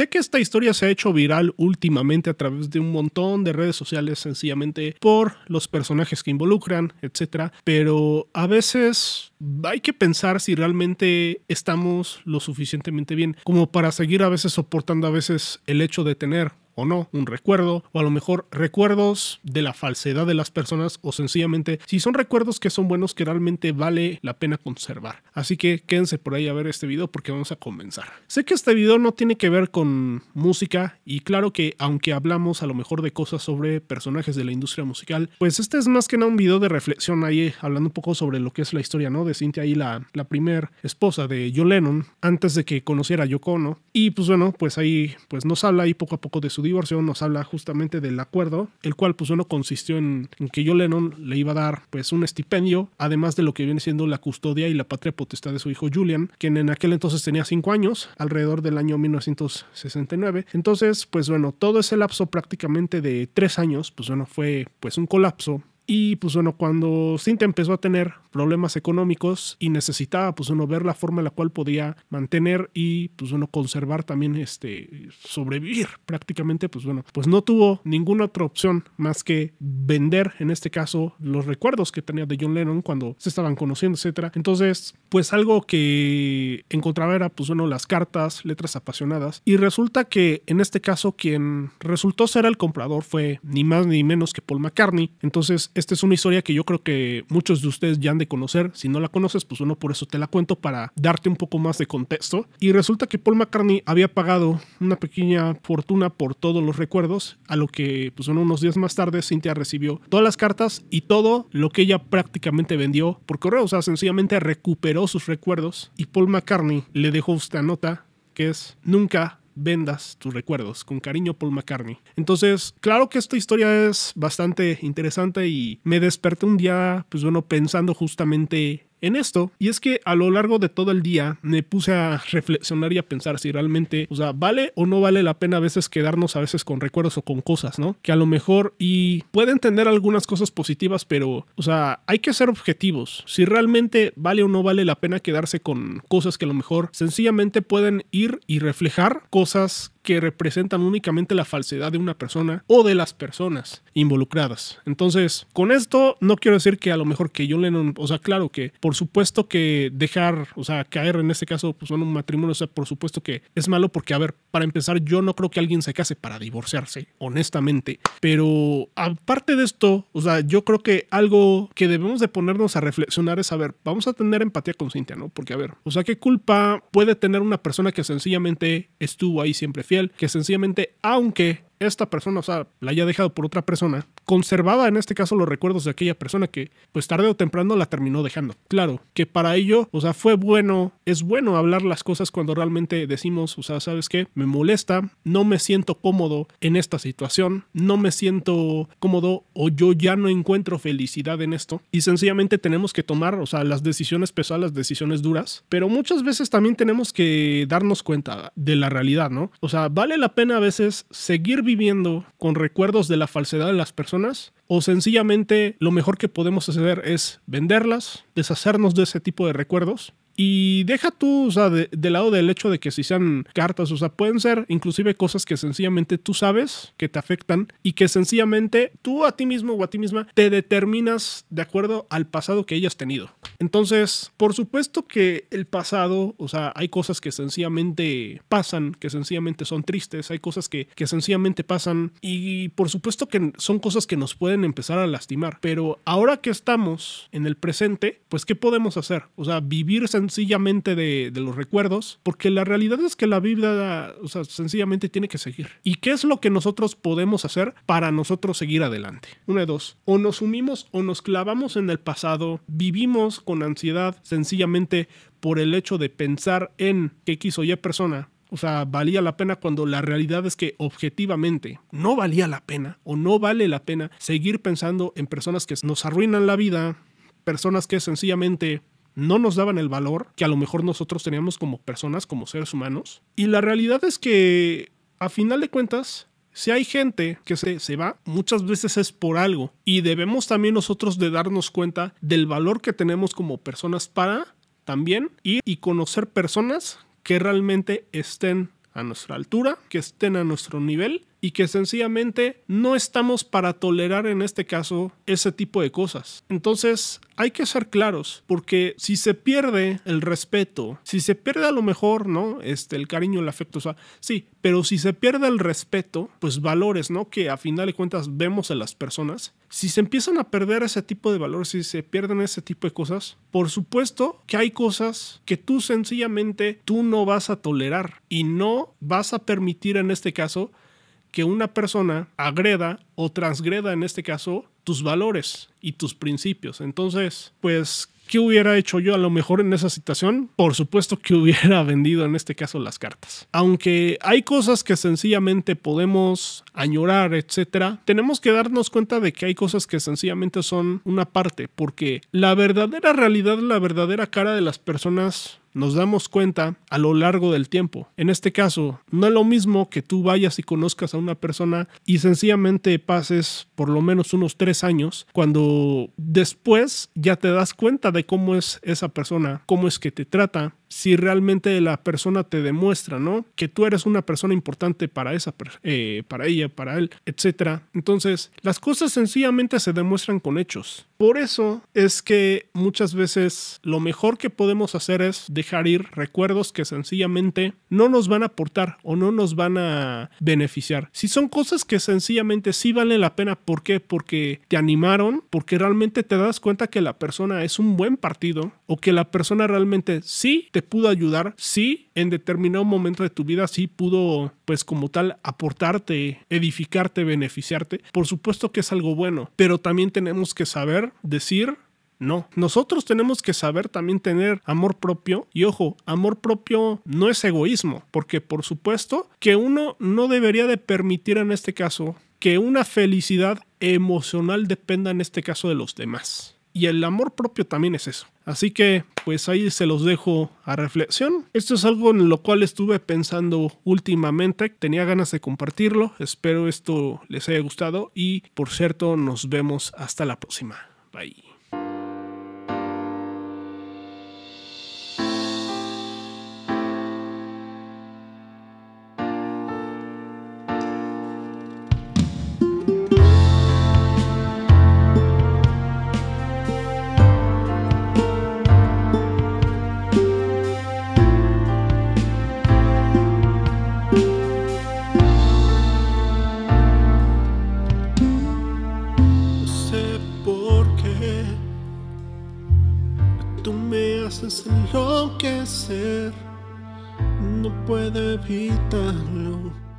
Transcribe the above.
Sé que esta historia se ha hecho viral últimamente a través de un montón de redes sociales sencillamente por los personajes que involucran, etcétera, pero a veces hay que pensar si realmente estamos lo suficientemente bien como para seguir a veces soportando a veces el hecho de tener o no, un recuerdo, o a lo mejor recuerdos de la falsedad de las personas, o sencillamente si son recuerdos que son buenos que realmente vale la pena conservar. Así que quédense por ahí a ver este video porque vamos a comenzar. Sé que este video no tiene que ver con música, y claro que aunque hablamos a lo mejor de cosas sobre personajes de la industria musical, pues este es más que nada un video de reflexión ahí, hablando un poco sobre lo que es la historia, ¿no? De cintia y la, la primer esposa de John Lennon, antes de que conociera a Yoko, ¿no? Y pues bueno, pues ahí pues nos habla ahí poco a poco de su divorcio nos habla justamente del acuerdo, el cual pues bueno consistió en, que yo Lennon le iba a dar pues un estipendio, además de lo que viene siendo la custodia y la patria potestad de su hijo Julian, quien en aquel entonces tenía cinco años, alrededor del año 1969. Entonces, pues bueno, todo ese lapso prácticamente de tres años, pues bueno, fue pues un colapso y pues bueno, cuando Cinta empezó a tener problemas económicos y necesitaba pues uno ver la forma en la cual podía mantener y pues uno conservar también este sobrevivir prácticamente pues bueno pues no tuvo ninguna otra opción más que vender en este caso los recuerdos que tenía de John Lennon cuando se estaban conociendo etcétera entonces pues algo que encontraba era pues bueno las cartas letras apasionadas y resulta que en este caso quien resultó ser el comprador fue ni más ni menos que Paul McCartney entonces esta es una historia que yo creo que muchos de ustedes ya han de conocer. Si no la conoces, pues bueno, por eso te la cuento para darte un poco más de contexto. Y resulta que Paul McCartney había pagado una pequeña fortuna por todos los recuerdos, a lo que, pues bueno, unos días más tarde Cynthia recibió todas las cartas y todo lo que ella prácticamente vendió por correo. O sea, sencillamente recuperó sus recuerdos y Paul McCartney le dejó esta nota que es nunca vendas tus recuerdos. Con cariño, Paul McCartney. Entonces, claro que esta historia es bastante interesante y me desperté un día, pues bueno, pensando justamente en esto. Y es que a lo largo de todo el día me puse a reflexionar y a pensar si realmente, o sea, vale o no vale la pena a veces quedarnos a veces con recuerdos o con cosas, ¿no? Que a lo mejor y pueden tener algunas cosas positivas, pero, o sea, hay que ser objetivos. Si realmente vale o no vale la pena quedarse con cosas que a lo mejor sencillamente pueden ir y reflejar cosas que representan únicamente la falsedad de una persona o de las personas involucradas. Entonces, con esto no quiero decir que a lo mejor que John Lennon, o sea, claro que por supuesto que dejar, o sea, caer en este caso, pues en un matrimonio, o sea, por supuesto que es malo porque, a ver, para empezar, yo no creo que alguien se case para divorciarse, honestamente. Pero aparte de esto, o sea, yo creo que algo que debemos de ponernos a reflexionar es, a ver, vamos a tener empatía con Cintia, ¿no? Porque, a ver, o sea, ¿qué culpa puede tener una persona que sencillamente estuvo ahí siempre que sencillamente, aunque esta persona, o sea, la haya dejado por otra persona, conservaba en este caso los recuerdos de aquella persona que, pues tarde o temprano la terminó dejando. Claro, que para ello, o sea, fue bueno, es bueno hablar las cosas cuando realmente decimos, o sea, ¿sabes qué? Me molesta, no me siento cómodo en esta situación, no me siento cómodo o yo ya no encuentro felicidad en esto y sencillamente tenemos que tomar, o sea, las decisiones pesadas, las decisiones duras, pero muchas veces también tenemos que darnos cuenta de la realidad, ¿no? O sea, vale la pena a veces seguir viviendo viviendo con recuerdos de la falsedad de las personas o sencillamente lo mejor que podemos hacer es venderlas, deshacernos de ese tipo de recuerdos y deja tú, o sea, de, lado del hecho de que si sean cartas, o sea, pueden ser inclusive cosas que sencillamente tú sabes que te afectan y que sencillamente tú a ti mismo o a ti misma te determinas de acuerdo al pasado que hayas tenido. Entonces, por supuesto que el pasado, o sea, hay cosas que sencillamente pasan, que sencillamente son tristes, hay cosas que, que sencillamente pasan y por supuesto que son cosas que nos pueden empezar a lastimar, pero ahora que estamos en el presente, pues ¿qué podemos hacer? O sea, vivir sencillamente de, de los recuerdos, porque la realidad es que la vida, o sea, sencillamente tiene que seguir. ¿Y qué es lo que nosotros podemos hacer para nosotros seguir adelante? Una de dos, o nos sumimos o nos clavamos en el pasado, vivimos con ansiedad sencillamente por el hecho de pensar en que quiso o Y persona o sea, valía la pena cuando la realidad es que objetivamente no valía la pena o no vale la pena seguir pensando en personas que nos arruinan la vida, personas que sencillamente no nos daban el valor que a lo mejor nosotros teníamos como personas, como seres humanos. Y la realidad es que, a final de cuentas, si hay gente que se, se, va, muchas veces es por algo y debemos también nosotros de darnos cuenta del valor que tenemos como personas para también ir y conocer personas que realmente estén a nuestra altura, que estén a nuestro nivel y que sencillamente no estamos para tolerar en este caso ese tipo de cosas. Entonces hay que ser claros porque si se pierde el respeto, si se pierde a lo mejor, ¿no? Este, el cariño, el afecto, o sea, sí, pero si se pierde el respeto, pues valores, ¿no? Que a final de cuentas vemos en las personas. Si se empiezan a perder ese tipo de valores, si se pierden ese tipo de cosas, por supuesto que hay cosas que tú sencillamente tú no vas a tolerar y no vas a permitir en este caso que una persona agreda o transgreda, en este caso, tus valores y tus principios. Entonces, pues, ¿qué hubiera hecho yo a lo mejor en esa situación? Por supuesto que hubiera vendido en este caso las cartas. Aunque hay cosas que sencillamente podemos añorar, etcétera, tenemos que darnos cuenta de que hay cosas que sencillamente son una parte, porque la verdadera realidad, la verdadera cara de las personas nos damos cuenta a lo largo del tiempo. En este caso, no es lo mismo que tú vayas y conozcas a una persona y sencillamente pases por lo menos unos tres años, cuando después ya te das cuenta de cómo es esa persona, cómo es que te trata, si realmente la persona te demuestra, ¿no? Que tú eres una persona importante para esa, eh, para ella, para él, etc. Entonces, las cosas sencillamente se demuestran con hechos. Por eso es que muchas veces lo mejor que podemos hacer es dejar ir recuerdos que sencillamente no nos van a aportar o no nos van a beneficiar. Si son cosas que sencillamente sí valen la pena, ¿por qué? Porque te animaron, porque realmente te das cuenta que la persona es un buen partido o que la persona realmente sí te pudo ayudar, si en determinado momento de tu vida, sí pudo, pues como tal, aportarte, edificarte, beneficiarte. Por supuesto que es algo bueno, pero también tenemos que saber decir no, nosotros tenemos que saber también tener amor propio y ojo, amor propio no es egoísmo, porque por supuesto que uno no debería de permitir en este caso que una felicidad emocional dependa en este caso de los demás. Y el amor propio también es eso. Así que pues ahí se los dejo a reflexión. Esto es algo en lo cual estuve pensando últimamente, tenía ganas de compartirlo, espero esto les haya gustado y por cierto nos vemos hasta la próxima. Bye. que enloquecer, no puede evitarlo.